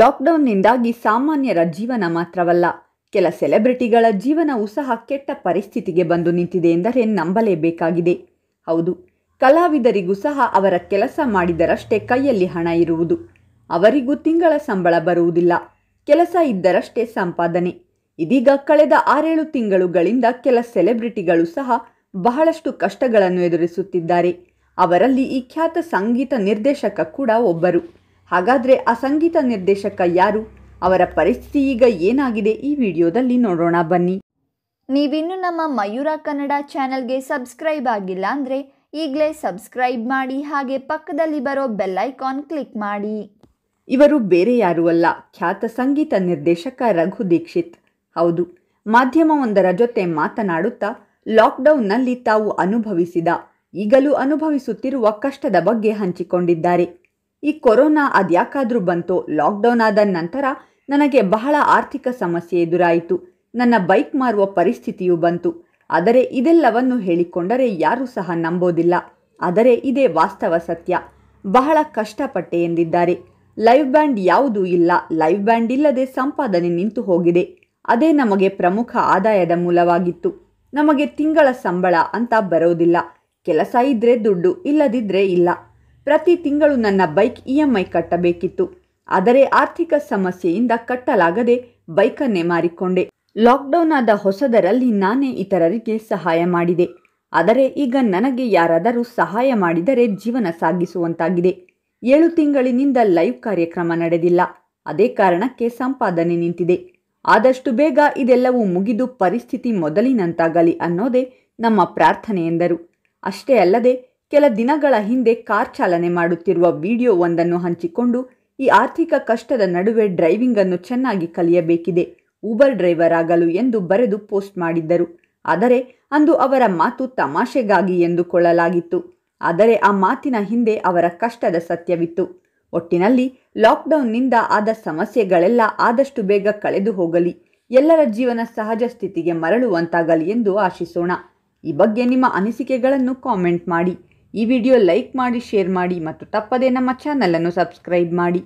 ಲಾಕ್ಡೌನ್ನಿಂದಾಗಿ ಸಾಮಾನ್ಯರ ಜೀವನ ಮಾತ್ರವಲ್ಲ ಕೆಲ ಸೆಲೆಬ್ರಿಟಿಗಳ ಜೀವನವೂ ಸಹ ಕೆಟ್ಟ ಪರಿಸ್ಥಿತಿಗೆ ಬಂದು ನಿಂತಿದೆ ಎಂದರೆ ನಂಬಲೇಬೇಕಾಗಿದೆ ಹೌದು ಕಲಾವಿದರಿಗೂ ಸಹ ಅವರ ಕೆಲಸ ಮಾಡಿದರಷ್ಟೇ ಕೈಯಲ್ಲಿ ಹಣ ಇರುವುದು ಅವರಿಗೂ ತಿಂಗಳ ಸಂಬಳ ಬರುವುದಿಲ್ಲ ಕೆಲಸ ಇದ್ದರಷ್ಟೇ ಸಂಪಾದನೆ ಇದೀಗ ಕಳೆದ ಆರೇಳು ತಿಂಗಳುಗಳಿಂದ ಕೆಲ ಸೆಲೆಬ್ರಿಟಿಗಳು ಸಹ ಬಹಳಷ್ಟು ಕಷ್ಟಗಳನ್ನು ಎದುರಿಸುತ್ತಿದ್ದಾರೆ ಅವರಲ್ಲಿ ಈ ಖ್ಯಾತ ಸಂಗೀತ ನಿರ್ದೇಶಕ ಕೂಡ ಒಬ್ಬರು ಹಾಗಾದರೆ ಆ ಸಂಗೀತ ನಿರ್ದೇಶಕ ಯಾರು ಅವರ ಪರಿಸ್ಥಿತಿ ಈಗ ಏನಾಗಿದೆ ಈ ವಿಡಿಯೋದಲ್ಲಿ ನೋಡೋಣ ಬನ್ನಿ ನೀವಿನ್ನೂ ನಮ್ಮ ಮಯೂರ ಕನ್ನಡ ಚಾನೆಲ್ಗೆ ಸಬ್ಸ್ಕ್ರೈಬ್ ಆಗಿಲ್ಲ ಅಂದರೆ ಈಗಲೇ ಸಬ್ಸ್ಕ್ರೈಬ್ ಮಾಡಿ ಹಾಗೆ ಪಕ್ಕದಲ್ಲಿ ಬರೋ ಐಕಾನ್ ಕ್ಲಿಕ್ ಮಾಡಿ ಇವರು ಬೇರೆ ಯಾರೂ ಅಲ್ಲ ಖ್ಯಾತ ಸಂಗೀತ ನಿರ್ದೇಶಕ ರಘು ದೀಕ್ಷಿತ್ ಹೌದು ಮಾಧ್ಯಮವೊಂದರ ಜೊತೆ ಮಾತನಾಡುತ್ತಾ ಲಾಕ್ಡೌನ್ನಲ್ಲಿ ತಾವು ಅನುಭವಿಸಿದ ಈಗಲೂ ಅನುಭವಿಸುತ್ತಿರುವ ಕಷ್ಟದ ಬಗ್ಗೆ ಹಂಚಿಕೊಂಡಿದ್ದಾರೆ ಈ ಕೊರೋನಾ ಅದ್ಯಾಕಾದರೂ ಬಂತು ಲಾಕ್ಡೌನ್ ಆದ ನಂತರ ನನಗೆ ಬಹಳ ಆರ್ಥಿಕ ಸಮಸ್ಯೆ ಎದುರಾಯಿತು ನನ್ನ ಬೈಕ್ ಮಾರುವ ಪರಿಸ್ಥಿತಿಯೂ ಬಂತು ಆದರೆ ಇದೆಲ್ಲವನ್ನು ಹೇಳಿಕೊಂಡರೆ ಯಾರೂ ಸಹ ನಂಬೋದಿಲ್ಲ ಆದರೆ ಇದೇ ವಾಸ್ತವ ಸತ್ಯ ಬಹಳ ಕಷ್ಟಪಟ್ಟೆ ಎಂದಿದ್ದಾರೆ ಲೈವ್ ಬ್ಯಾಂಡ್ ಯಾವುದೂ ಇಲ್ಲ ಲೈವ್ ಬ್ಯಾಂಡ್ ಇಲ್ಲದೆ ಸಂಪಾದನೆ ನಿಂತು ಹೋಗಿದೆ ಅದೇ ನಮಗೆ ಪ್ರಮುಖ ಆದಾಯದ ಮೂಲವಾಗಿತ್ತು ನಮಗೆ ತಿಂಗಳ ಸಂಬಳ ಅಂತ ಬರೋದಿಲ್ಲ ಕೆಲಸ ಇದ್ರೆ ದುಡ್ಡು ಇಲ್ಲದಿದ್ರೆ ಇಲ್ಲ ಪ್ರತಿ ತಿಂಗಳು ನನ್ನ ಬೈಕ್ ಇ ಎಂ ಐ ಕಟ್ಟಬೇಕಿತ್ತು ಆದರೆ ಆರ್ಥಿಕ ಸಮಸ್ಯೆಯಿಂದ ಕಟ್ಟಲಾಗದೆ ಬೈಕನ್ನೇ ಮಾರಿಕೊಂಡೆ ಲಾಕ್ಡೌನ್ ಆದ ಹೊಸದರಲ್ಲಿ ನಾನೇ ಇತರರಿಗೆ ಸಹಾಯ ಮಾಡಿದೆ ಆದರೆ ಈಗ ನನಗೆ ಯಾರಾದರೂ ಸಹಾಯ ಮಾಡಿದರೆ ಜೀವನ ಸಾಗಿಸುವಂತಾಗಿದೆ ಏಳು ತಿಂಗಳಿನಿಂದ ಲೈವ್ ಕಾರ್ಯಕ್ರಮ ನಡೆದಿಲ್ಲ ಅದೇ ಕಾರಣಕ್ಕೆ ಸಂಪಾದನೆ ನಿಂತಿದೆ ಆದಷ್ಟು ಬೇಗ ಇದೆಲ್ಲವೂ ಮುಗಿದು ಪರಿಸ್ಥಿತಿ ಮೊದಲಿನಂತಾಗಲಿ ಅನ್ನೋದೇ ನಮ್ಮ ಪ್ರಾರ್ಥನೆ ಎಂದರು ಅಷ್ಟೇ ಅಲ್ಲದೆ ಕೆಲ ದಿನಗಳ ಹಿಂದೆ ಕಾರ್ ಚಾಲನೆ ಮಾಡುತ್ತಿರುವ ವಿಡಿಯೋವೊಂದನ್ನು ಹಂಚಿಕೊಂಡು ಈ ಆರ್ಥಿಕ ಕಷ್ಟದ ನಡುವೆ ಡ್ರೈವಿಂಗ್ ಅನ್ನು ಚೆನ್ನಾಗಿ ಕಲಿಯಬೇಕಿದೆ ಊಬರ್ ಡ್ರೈವರ್ ಆಗಲು ಎಂದು ಬರೆದು ಪೋಸ್ಟ್ ಮಾಡಿದ್ದರು ಆದರೆ ಅಂದು ಅವರ ಮಾತು ತಮಾಷೆಗಾಗಿ ಎಂದುಕೊಳ್ಳಲಾಗಿತ್ತು ಆದರೆ ಆ ಮಾತಿನ ಹಿಂದೆ ಅವರ ಕಷ್ಟದ ಸತ್ಯವಿತ್ತು ಒಟ್ಟಿನಲ್ಲಿ ಲಾಕ್ಡೌನ್ನಿಂದ ಆದ ಸಮಸ್ಯೆಗಳೆಲ್ಲ ಆದಷ್ಟು ಬೇಗ ಕಳೆದು ಹೋಗಲಿ ಎಲ್ಲರ ಜೀವನ ಸಹಜ ಸ್ಥಿತಿಗೆ ಮರಳುವಂತಾಗಲಿ ಎಂದು ಆಶಿಸೋಣ ಈ ಬಗ್ಗೆ ನಿಮ್ಮ ಅನಿಸಿಕೆಗಳನ್ನು ಕಾಮೆಂಟ್ ಮಾಡಿ ಈ ವಿಡಿಯೋ ಲೈಕ್ ಮಾಡಿ ಶೇರ್ ಮಾಡಿ ಮತ್ತು ತಪ್ಪದೇ ನಮ್ಮ ಚಾನಲನ್ನು ಸಬ್ಸ್ಕ್ರೈಬ್ ಮಾಡಿ